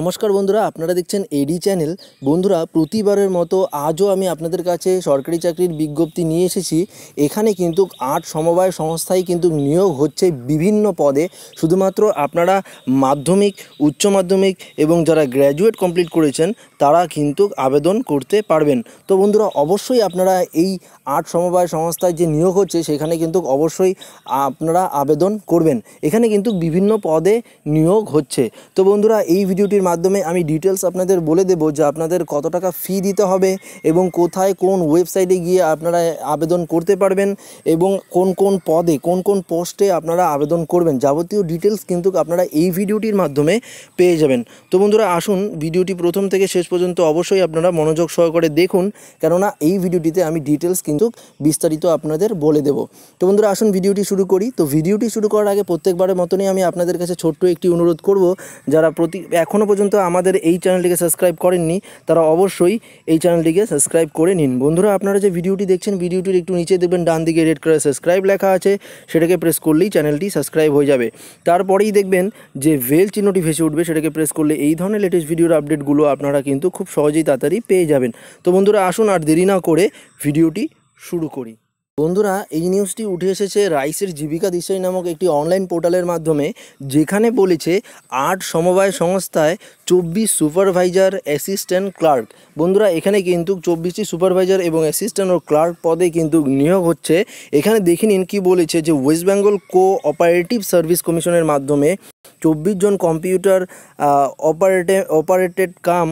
নমস্কার বন্ধুরা আপনারা দেখছেন এডি চ্যানেল বন্ধুরা প্রতিবারের মতো আজও আমি আপনাদের কাছে সরকারি চাকরির বিজ্ঞপ্তি নিয়ে এসেছি এখানে কিন্তু আট সমবায় সংস্থায় কিন্তু নিয়োগ হচ্ছে বিভিন্ন পদে শুধুমাত্র আপনারা মাধ্যমিক উচ্চ মাধ্যমিক এবং যারা গ্র্যাজুয়েট কমপ্লিট করেছেন তারা কিন্তু আবেদন করতে পারবেন তো বন্ধুরা অবশ্যই আপনারা এই আট সমবায় সংস্থায় যে নিয়োগ হচ্ছে সেখানে কিন্তু অবশ্যই আপনারা আবেদন করবেন এখানে কিন্তু বিভিন্ন পদে নিয়োগ হচ্ছে তো বন্ধুরা এই ভিডিওটির ভিডিওটির মাধ্যমে আমি ডিটেলস আপনাদের বলে দেব যে আপনাদের কত টাকা ফি দিতে হবে এবং কোথায় কোন ওয়েবসাইটে গিয়ে আপনারা আবেদন করতে পারবেন এবং কোন কোন পদে কোন কোন পোস্টে আপনারা আবেদন করবেন যাবতীয় ডিটেলস কিন্তু আপনারা এই ভিডিওটির মাধ্যমে পেয়ে যাবেন তো বন্ধুরা আসুন ভিডিওটি প্রথম থেকে শেষ পর্যন্ত অবশ্যই আপনারা মনোযোগ সহকারে দেখুন কেননা এই ভিডিওটিতে আমি ডিটেলস কিন্তু বিস্তারিত আপনাদের বলে দেব তো বন্ধুরা আসুন ভিডিওটি শুরু করি তো ভিডিওটি শুরু করার আগে প্রত্যেকবারের মতনই আমি আপনাদের কাছে ছোট্ট একটি অনুরোধ করব যারা প্রতি এখনও পর্যন্ত আমাদের এই চ্যানেলটিকে সাবস্ক্রাইব করেননি তারা অবশ্যই এই চ্যানেলটিকে সাবস্ক্রাইব করে নিন বন্ধুরা আপনারা যে ভিডিওটি দেখছেন ভিডিওটির একটু নিচে দেখবেন ডান দিকে রেড কালার সাবস্ক্রাইব লেখা আছে সেটাকে প্রেস করলেই চ্যানেলটি সাবস্ক্রাইব হয়ে যাবে তারপরেই দেখবেন যে ভেল চিহ্নটি ভেসে উঠবে সেটাকে প্রেস করলে এই ধরনের লেটেস্ট ভিডিওর আপডেটগুলো আপনারা কিন্তু খুব সহজেই তাড়াতাড়ি পেয়ে যাবেন তো বন্ধুরা আসুন আর দেরি না করে ভিডিওটি শুরু করি বন্ধুরা এই নিউজটি উঠে এসেছে রাইসের জীবিকা দিশাই নামক একটি অনলাইন পোর্টালের মাধ্যমে যেখানে বলেছে আট সমবায় সংস্থায় চব্বিশ সুপারভাইজার অ্যাসিস্ট্যান্ট ক্লার্ক বন্ধুরা এখানে কিন্তু চব্বিশটি সুপারভাইজার এবং অ্যাসিস্ট্যান্ট ও ক্লার্ক পদে কিন্তু নিয়োগ হচ্ছে এখানে দেখে নিন কী বলেছে যে West Bengal cooperative service কমিশনের মাধ্যমে চব্বিশ জন computer operate operated cum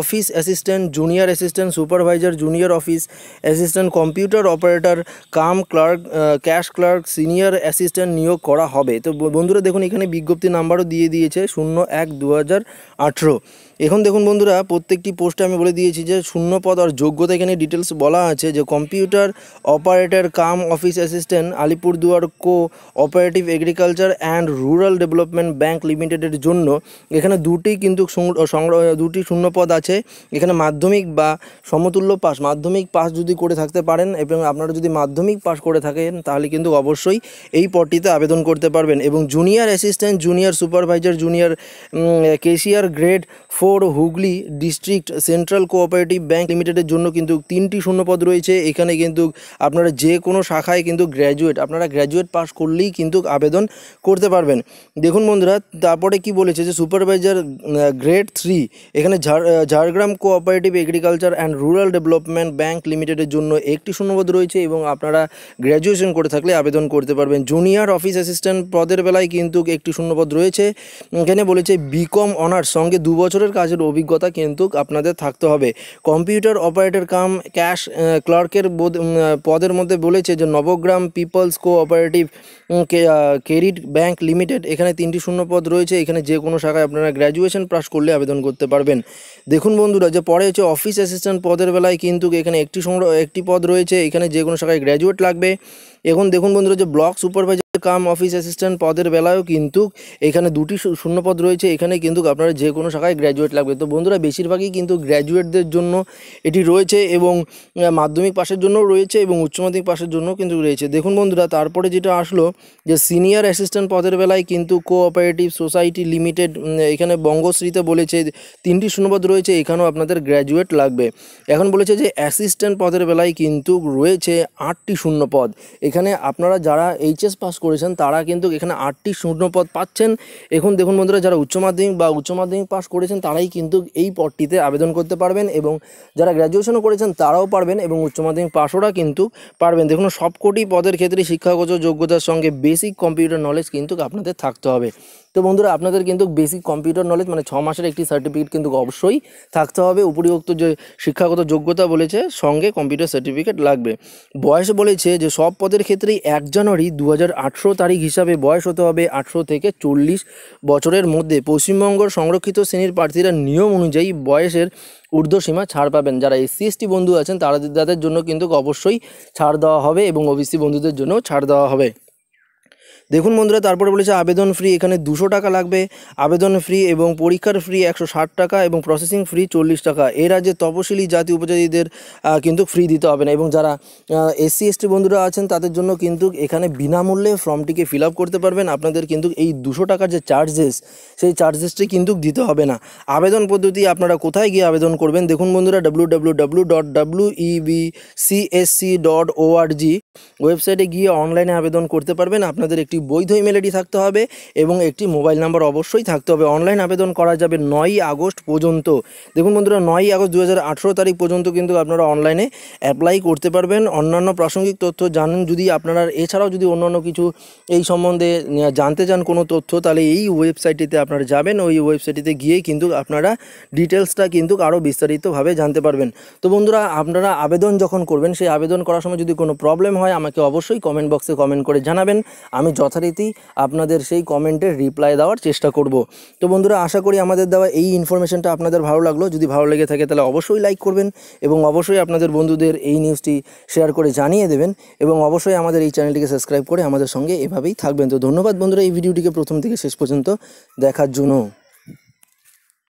office assistant junior assistant supervisor junior office assistant computer operator cum clerk cash clerk senior assistant নিয়োগ করা হবে তো বন্ধুরা দেখুন এখানে বিজ্ঞপ্তি নাম্বারও দিয়ে দিয়েছে শূন্য এক দু হাজার are true. এখন দেখুন বন্ধুরা প্রত্যেকটি পোস্টে আমি বলে দিয়েছি যে শূন্য পদ আর যোগ্যতা এখানে ডিটেলস বলা আছে যে computer operator cum office assistant Alipurduar cooperative agriculture and rural development bank লিমিটেডের জন্য এখানে দুটি কিন্তু সংগ্রহ দুটি শূন্য পদ আছে এখানে মাধ্যমিক বা সমতুল্য পাস মাধ্যমিক পাস যদি করে থাকতে পারেন এবং আপনারা যদি মাধ্যমিক পাস করে থাকেন তাহলে কিন্তু অবশ্যই এই পদটিতে আবেদন করতে পারবেন এবং junior assistant junior supervisor junior cashier grade four বহর Hooghly district central cooperative bank লিমিটেডের জন্য কিন্তু তিনটি শূন্যপদ রয়েছে এখানে কিন্তু আপনারা যে কোনো শাখায় কিন্তু গ্র্যাজুয়েট আপনারা গ্র্যাজুয়েট পাস করলেই কিন্তু আবেদন করতে পারবেন দেখুন বন্ধুরা তারপরে কি বলেছে যে সুপারভাইজার গ্রেড থ্রি এখানে ঝাড় Jhargram cooperative agriculture and rural development bank লিমিটেডের জন্য একটি শূন্যপদ রয়েছে এবং আপনারা গ্র্যাজুয়েশন করে থাকলে আবেদন করতে পারবেন জুনিয়র অফিস অ্যাসিস্ট্যান্ট পদের বেলায় কিন্তু একটি শূন্যপদ রয়েছে এখানে বলেছে বিকম অনার্স সঙ্গে দু বছরের কাজের অভিজ্ঞতা কিন্তু আপনাদের থাকতে হবে কম্পিউটার অপারেটর কাম ক্যাশ ক্লার্কের পদের মধ্যে বলেছে যে Nabagram people's cooperative credit bank limited এখানে তিনটি শূন্য পদ রয়েছে এখানে যে কোনো শাখায় আপনারা গ্র্যাজুয়েশন পাস করলে আবেদন করতে পারবেন দেখুন বন্ধুরা যে পরে হচ্ছে অফিস অ্যাসিস্ট্যান্ট পদের বেলায় কিন্তু এখানে একটি সংগ্রহ একটি পদ রয়েছে এখানে যে কোনো শাখায় গ্র্যাজুয়েট লাগবে এখন দেখুন বন্ধুরা যে block supervisor cum office assistant পদের বেলায়ও কিন্তু এখানে দুটি শূন্যপদ রয়েছে এখানে কিন্তু আপনারা যে কোনো শাখায় গ্র্যাজুয়েট লাগবে তো বন্ধুরা বেশিরভাগই কিন্তু গ্র্যাজুয়েটদের জন্য এটি রয়েছে এবং মাধ্যমিক পাশের জন্যও রয়েছে এবং উচ্চ মাধ্যমিক পাশের জন্যও কিন্তু রয়েছে দেখুন বন্ধুরা তারপরে যেটা আসলো যে সিনিয়র অ্যাসিস্ট্যান্ট পদের বেলায় কিন্তু কোঅপারেটিভ সোসাইটি লিমিটেড এখানে বঙ্গশ্রীতে বলেছে তিনটি শূন্যপদ রয়েছে এখানেও আপনাদের গ্র্যাজুয়েট লাগবে এখন বলেছে যে অ্যাসিস্ট্যান্ট পদের বেলায় কিন্তু রয়েছে আটটি শূন্যপদ এখানে আপনারা যারা এইচএস পাস করেছেন তারা কিন্তু এখানে আটটি শূন্যপদ পাচ্ছেন এখন দেখুন বন্ধুরা যারা উচ্চ মাধ্যমিক বা উচ্চ মাধ্যমিক পাস করেছেন তারাই কিন্তু এই পদটিতে আবেদন করতে পারবেন এবং যারা গ্র্যাজুয়েশনও করেছেন তারাও পারবেন এবং উচ্চ মাধ্যমিক পাশরা কিন্তু পারবেন দেখুন সবকটি পদের ক্ষেত্রে শিক্ষাগত যোগ্যতার সঙ্গে বেসিক কম্পিউটার নলেজ কিন্তু আপনাদের থাকতে হবে তো বন্ধুরা আপনাদের কিন্তু বেসিক কম্পিউটার নলেজ মানে ছ মাসের একটি সার্টিফিকেট কিন্তু অবশ্যই থাকতে হবে উপরিউক্ত যে শিক্ষাগত যোগ্যতা বলেছে সঙ্গে কম্পিউটার সার্টিফিকেট লাগবে বয়স বলেছে যে সব পদের প্রত্যেকের ক্ষেত্রেই এক জানুয়ারি দু তারিখ হিসাবে বয়স হতে হবে আঠেরো থেকে চল্লিশ বছরের মধ্যে পশ্চিমবঙ্গ সংরক্ষিত শ্রেণীর প্রার্থীরা নিয়ম অনুযায়ী বয়সের ঊর্ধ্বসীমা ছাড় পাবেন যারা এসসি এসটি বন্ধু আছেন তারা তাদের জন্য কিন্তু অবশ্যই ছাড় দেওয়া হবে এবং ওবিসি বন্ধুদের জন্য ছাড় দেওয়া হবে দেখুন বন্ধুরা তারপরে বলেছে আবেদন ফ্রি এখানে দুশো টাকা লাগবে আবেদন ফ্রি এবং পরীক্ষার ফ্রি একশো টাকা এবং প্রসেসিং ফ্রি চল্লিশ টাকা এ রাজ্যে তপশিলি জাতি উপজাতিদের কিন্তু ফ্রি দিতে হবে না এবং যারা এসসি এসটি বন্ধুরা আছেন তাদের জন্য কিন্তু এখানে বিনামূল্যে ফর্মটিকে ফিল করতে পারবেন আপনাদের কিন্তু এই দুশো টাকার যে চার্জেস সেই চার্জেসটি কিন্তু দিতে হবে না আবেদন পদ্ধতি আপনারা কোথায় গিয়ে আবেদন করবেন দেখুন বন্ধুরা W W W dot W EB CSC dot org ওয়েবসাইটে গিয়ে অনলাইনে আবেদন করতে পারবেন আপনাদের একটি বৈধ ইমেল আইডি থাকতে হবে এবং একটি মোবাইল নাম্বার অবশ্যই থাকতে হবে অনলাইন আবেদন করা যাবে নয়ই আগস্ট পর্যন্ত দেখুন বন্ধুরা নয়ই আগস্ট দু তারিখ পর্যন্ত কিন্তু আপনারা অনলাইনে অ্যাপ্লাই করতে পারবেন অন্যান্য প্রাসঙ্গিক তথ্য জানেন যদি আপনারা এছাড়াও যদি অন্যান্য কিছু এই সম্বন্ধে জানতে চান কোনো তথ্য তাহলে এই ওয়েবসাইটটিতে আপনারা যাবেন ওই ওয়েবসাইটটিতে গিয়ে কিন্তু আপনারা ডিটেলসটা কিন্তু আরও বিস্তারিতভাবে জানতে পারবেন তো বন্ধুরা আপনারা আবেদন যখন করবেন সেই আবেদন করার সময় যদি কোনো প্রবলেম হয় আমাকে অবশ্যই কমেন্ট বক্সে কমেন্ট করে জানাবেন আমি যত যথারীতি আপনাদের সেই কমেন্টের রিপ্লাই দেওয়ার চেষ্টা করব তো বন্ধুরা আশা করি আমাদের দেওয়া এই ইনফরমেশনটা আপনাদের ভালো লাগলো যদি ভালো লেগে থাকে তাহলে অবশ্যই লাইক করবেন এবং অবশ্যই আপনাদের বন্ধুদের এই নিউজটি শেয়ার করে জানিয়ে দেবেন এবং অবশ্যই আমাদের এই চ্যানেলটিকে সাবস্ক্রাইব করে আমাদের সঙ্গে এভাবেই থাকবেন তো ধন্যবাদ বন্ধুরা এই ভিডিওটিকে প্রথম থেকে শেষ পর্যন্ত দেখার জন্য